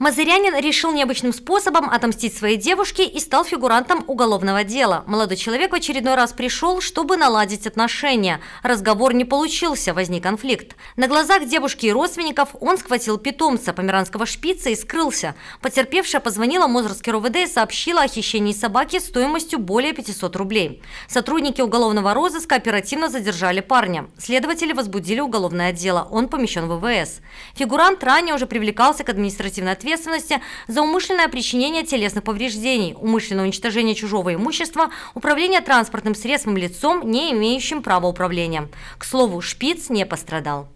Мазырянин решил необычным способом отомстить своей девушке и стал фигурантом уголовного дела. Молодой человек в очередной раз пришел, чтобы наладить отношения. Разговор не получился, возник конфликт. На глазах девушки и родственников он схватил питомца, померанского шпица, и скрылся. Потерпевшая позвонила Мозырский РОВД и сообщила о хищении собаки стоимостью более 500 рублей. Сотрудники уголовного розыска оперативно задержали парня. Следователи возбудили уголовное дело. Он помещен в ВВС. Фигурант ранее уже привлекался к административной ответственности ответственности за умышленное причинение телесных повреждений, умышленное уничтожение чужого имущества, управление транспортным средством лицом, не имеющим права управления. К слову, Шпиц не пострадал.